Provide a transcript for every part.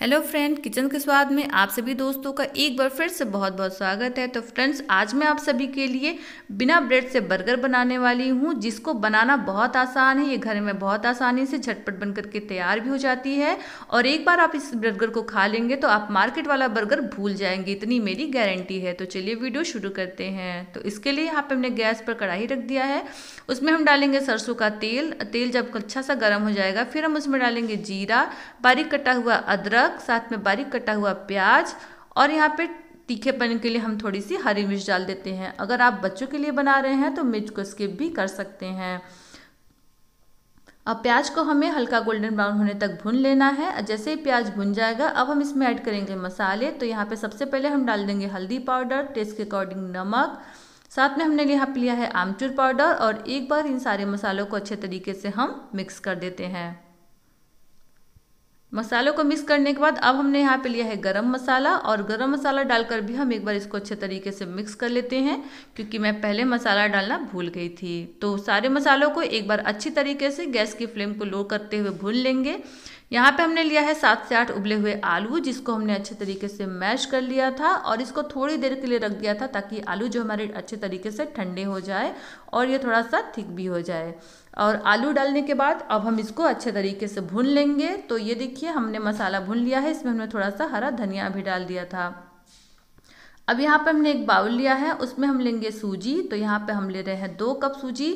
hello friend kitchen के स्वाद में आप सभी दोस्तों का एक बार फिर से बहुत बहुत स्वागत है तो फ्रेंड्स आज मैं आप सभी के लिए बिना ब्रेड से बर्गर बनाने वाली हूँ जिसको बनाना बहुत आसान है ये घर में बहुत आसानी से झटपट बन करके तैयार भी हो जाती है और एक बार आप इस बर्गर को खा लेंगे तो आप मार्केट वाला बर्गर भूल जाएंगे इतनी मेरी गारंटी है तो चलिए वीडियो शुरू करते हैं तो इसके लिए यहाँ पर हमने गैस पर कढ़ाई रख दिया है उसमें हम डालेंगे सरसों का तेल तेल जब अच्छा सा गर्म हो जाएगा फिर हम उसमें डालेंगे जीरा बारीक कटा हुआ अदरक अदरक साथ में बारीक कटा हुआ प्याज और यहाँ पे तीखेपन के लिए हम थोड़ी सी हरी मिर्च डाल देते हैं अगर आप बच्चों के लिए बना रहे हैं तो मिर्च को स्किप भी कर सकते हैं अब प्याज को हमें हल्का गोल्डन ब्राउन होने तक भून लेना है जैसे ही प्याज भुन जाएगा अब हम इसमें ऐड करेंगे मसाले तो यहाँ पे सबसे पहले हम डाल देंगे हल्दी पाउडर टेस्ट के अकॉर्डिंग नमक साथ में हमने यहाँ पर लिया है आमचूर पाउडर और एक बार इन सारे मसालों को अच्छे तरीके से हम मिक्स कर देते हैं मसालों को मिक्स करने के बाद अब हमने यहाँ पे लिया है गरम मसाला और गरम मसाला डालकर भी हम एक बार इसको अच्छे तरीके से मिक्स कर लेते हैं क्योंकि मैं पहले मसाला डालना भूल गई थी तो सारे मसालों को एक बार अच्छी तरीके से गैस की फ्लेम को लो करते हुए भून लेंगे यहाँ पे हमने लिया है सात से आठ उबले हुए आलू जिसको हमने अच्छे तरीके से मैश कर लिया था और इसको थोड़ी देर के लिए रख दिया था ताकि आलू जो हमारे अच्छे तरीके से ठंडे हो जाए और ये थोड़ा सा थिक भी हो जाए और आलू डालने के बाद अब हम इसको अच्छे तरीके से भून लेंगे तो ये देखिए हमने मसाला भून लिया है इसमें हमने थोड़ा सा हरा धनिया भी डाल दिया था अब यहाँ पे हमने एक बाउल लिया है उसमें हम लेंगे सूजी तो यहाँ पे हम ले रहे हैं दो कप सूजी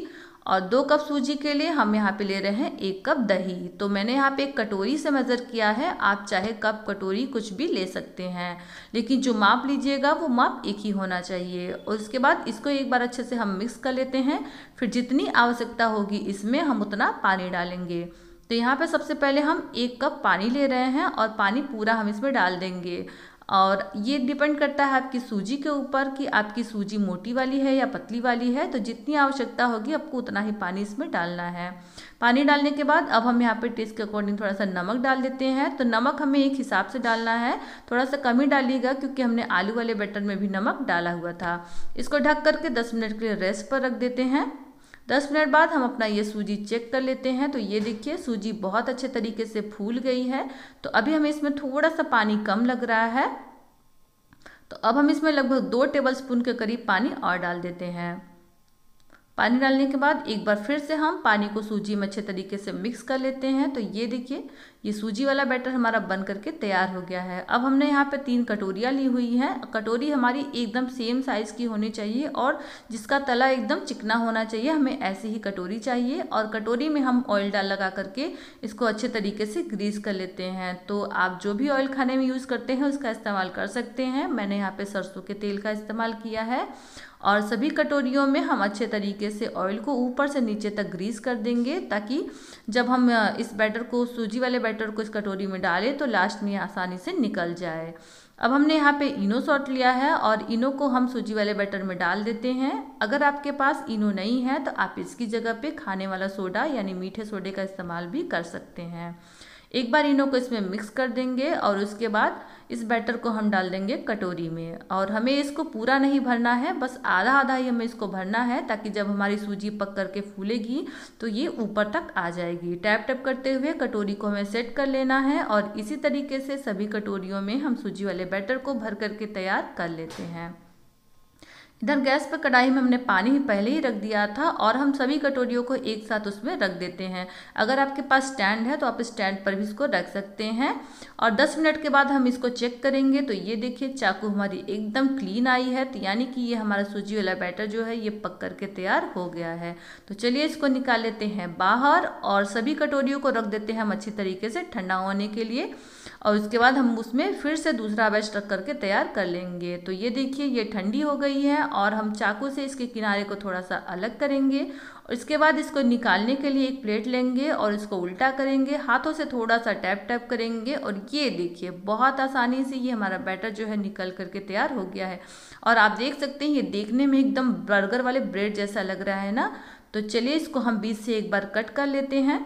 और दो कप सूजी के लिए हम यहाँ पे ले रहे हैं एक कप दही तो मैंने यहाँ पे एक कटोरी से मेज़र किया है आप चाहे कप कटोरी कुछ भी ले सकते हैं लेकिन जो माप लीजिएगा वो माप एक ही होना चाहिए और उसके बाद इसको एक बार अच्छे से हम मिक्स कर लेते हैं फिर जितनी आवश्यकता होगी इसमें हम उतना पानी डालेंगे तो यहाँ पे सबसे पहले हम एक कप पानी ले रहे हैं और पानी पूरा हम इसमें डाल देंगे और ये डिपेंड करता है आपकी सूजी के ऊपर कि आपकी सूजी मोटी वाली है या पतली वाली है तो जितनी आवश्यकता होगी आपको उतना ही पानी इसमें डालना है पानी डालने के बाद अब हम यहाँ पे टेस्ट के अकॉर्डिंग थोड़ा सा नमक डाल देते हैं तो नमक हमें एक हिसाब से डालना है थोड़ा सा कमी डालिएगा क्योंकि हमने आलू वाले बैटर में भी नमक डाला हुआ था इसको ढक करके दस मिनट के लिए रेस्ट पर रख देते हैं दस मिनट बाद हम अपना ये सूजी चेक कर लेते हैं तो ये देखिए सूजी बहुत अच्छे तरीके से फूल गई है तो अभी हमें इसमें थोड़ा सा पानी कम लग रहा है तो अब हम इसमें लगभग दो टेबल स्पून के करीब पानी और डाल देते हैं पानी डालने के बाद एक बार फिर से हम पानी को सूजी में अच्छे तरीके से मिक्स कर लेते हैं तो ये देखिए ये सूजी वाला बैटर हमारा बन करके तैयार हो गया है अब हमने यहाँ पे तीन कटोरियाँ ली हुई हैं कटोरी हमारी एकदम सेम साइज़ की होनी चाहिए और जिसका तला एकदम चिकना होना चाहिए हमें ऐसी ही कटोरी चाहिए और कटोरी में हम ऑयल डाल लगा करके इसको अच्छे तरीके से ग्रीस कर लेते हैं तो आप जो भी ऑयल खाने में यूज़ करते हैं उसका इस्तेमाल कर सकते हैं मैंने यहाँ पर सरसों के तेल का इस्तेमाल किया है और सभी कटोरियों में हम अच्छे तरीके से ऑयल को ऊपर से नीचे तक ग्रीस कर देंगे ताकि जब हम इस बैटर को सूजी वाले बैटर को इस कटोरी में डालें तो लास्ट में आसानी से निकल जाए अब हमने यहाँ पे इनो सॉट लिया है और इनो को हम सूजी वाले बैटर में डाल देते हैं अगर आपके पास इनो नहीं है तो आप इसकी जगह पे खाने वाला सोडा यानी मीठे सोडे का इस्तेमाल भी कर सकते हैं एक बार इनों को इसमें मिक्स कर देंगे और उसके बाद इस बैटर को हम डाल देंगे कटोरी में और हमें इसको पूरा नहीं भरना है बस आधा आधा ही हमें इसको भरना है ताकि जब हमारी सूजी पक करके फूलेगी तो ये ऊपर तक आ जाएगी टैप टैप करते हुए कटोरी को हमें सेट कर लेना है और इसी तरीके से सभी कटोरियों में हम सूजी वाले बैटर को भर करके तैयार कर लेते हैं इधर गैस पर कढ़ाई में हमने पानी ही पहले ही रख दिया था और हम सभी कटोरियों को एक साथ उसमें रख देते हैं अगर आपके पास स्टैंड है तो आप स्टैंड पर भी इसको रख सकते हैं और 10 मिनट के बाद हम इसको चेक करेंगे तो ये देखिए चाकू हमारी एकदम क्लीन आई है तो यानी कि ये हमारा सूजी वाला बैटर जो है ये पक कर के तैयार हो गया है तो चलिए इसको निकाल लेते हैं बाहर और सभी कटोरियों को रख देते हैं हम अच्छी तरीके से ठंडा होने के लिए और उसके बाद हम उसमें फिर से दूसरा बैच रख करके तैयार कर लेंगे तो ये देखिए ये ठंडी हो गई है और हम चाकू से इसके किनारे को थोड़ा सा अलग करेंगे और इसके बाद इसको निकालने के लिए एक प्लेट लेंगे और इसको उल्टा करेंगे हाथों से थोड़ा सा टैप टैप करेंगे और ये देखिए बहुत आसानी से ये हमारा बैटर जो है निकल करके तैयार हो गया है और आप देख सकते हैं ये देखने में एकदम बर्गर वाले ब्रेड जैसा लग रहा है ना तो चलिए इसको हम बीच से एक बार कट कर लेते हैं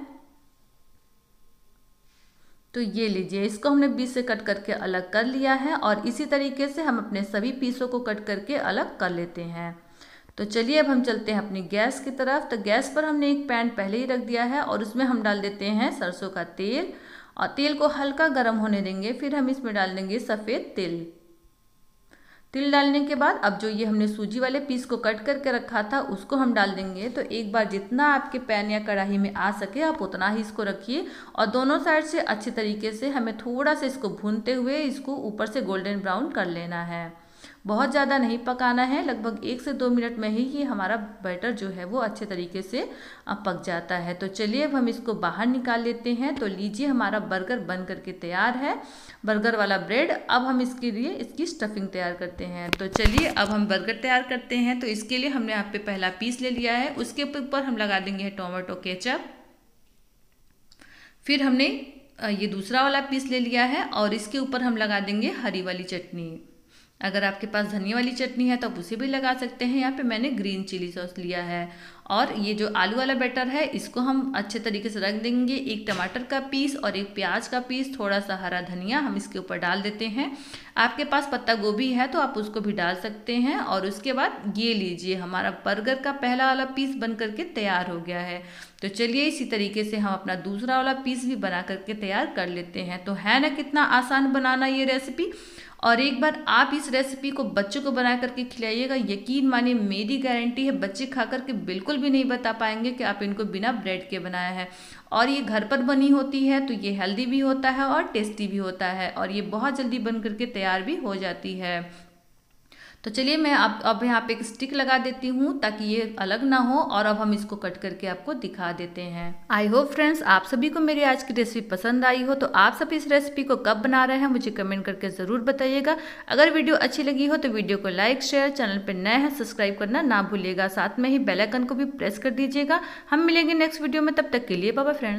तो ये लीजिए इसको हमने बीस से कट करके अलग कर लिया है और इसी तरीके से हम अपने सभी पीसों को कट करके अलग कर लेते हैं तो चलिए अब हम चलते हैं अपनी गैस की तरफ तो गैस पर हमने एक पैन पहले ही रख दिया है और उसमें हम डाल देते हैं सरसों का तेल और तेल को हल्का गर्म होने देंगे फिर हम इसमें डाल देंगे सफ़ेद तिल तिल डालने के बाद अब जो ये हमने सूजी वाले पीस को कट करके रखा था उसको हम डाल देंगे तो एक बार जितना आपके पैन या कढ़ाई में आ सके आप उतना ही इसको रखिए और दोनों साइड से अच्छे तरीके से हमें थोड़ा सा इसको भूनते हुए इसको ऊपर से गोल्डन ब्राउन कर लेना है बहुत ज़्यादा नहीं पकाना है लगभग एक से दो मिनट में ही ये हमारा बैटर जो है वो अच्छे तरीके से पक जाता है तो चलिए अब हम इसको बाहर निकाल लेते हैं तो लीजिए हमारा बर्गर बन करके तैयार है बर्गर वाला ब्रेड अब हम इसके लिए इसकी स्टफिंग तैयार करते हैं तो चलिए अब हम बर्गर तैयार करते हैं तो इसके लिए हमने यहाँ पे पहला पीस ले लिया है उसके ऊपर हम लगा देंगे टोमेटो केचप फिर हमने ये दूसरा वाला पीस ले लिया है और इसके ऊपर हम लगा देंगे हरी वाली चटनी अगर आपके पास धनिया वाली चटनी है तो आप उसे भी लगा सकते हैं यहाँ पे मैंने ग्रीन चिली सॉस लिया है और ये जो आलू वाला बैटर है इसको हम अच्छे तरीके से रख देंगे एक टमाटर का पीस और एक प्याज का पीस थोड़ा सा हरा धनिया हम इसके ऊपर डाल देते हैं आपके पास पत्ता गोभी है तो आप उसको भी डाल सकते हैं और उसके बाद ये लीजिए हमारा बर्गर का पहला वाला पीस बन करके तैयार हो गया है तो चलिए इसी तरीके से हम अपना दूसरा वाला पीस भी बना करके तैयार कर लेते हैं तो है ना कितना आसान बनाना ये रेसिपी और एक बार आप इस रेसिपी को बच्चों को बना करके खिलाइएगा यकीन मानिए मेरी गारंटी है बच्चे खा करके बिल्कुल भी नहीं बता पाएंगे कि आप इनको बिना ब्रेड के बनाया है और ये घर पर बनी होती है तो ये हेल्दी भी होता है और टेस्टी भी होता है और ये बहुत जल्दी बन करके तैयार भी हो जाती है तो चलिए मैं अब अब यहाँ पे एक स्टिक लगा देती हूँ ताकि ये अलग ना हो और अब हम इसको कट करके आपको दिखा देते हैं आई होप फ्रेंड्स आप सभी को मेरी आज की रेसिपी पसंद आई हो तो आप सभी इस रेसिपी को कब बना रहे हैं मुझे कमेंट करके ज़रूर बताइएगा अगर वीडियो अच्छी लगी हो तो वीडियो को लाइक शेयर चैनल पर नए हैं सब्सक्राइब करना ना भूलिएगा साथ में ही बेलाइकन को भी प्रेस कर दीजिएगा हम मिलेंगे नेक्स्ट वीडियो में तब तक के लिए बाबा फ्रेंड्स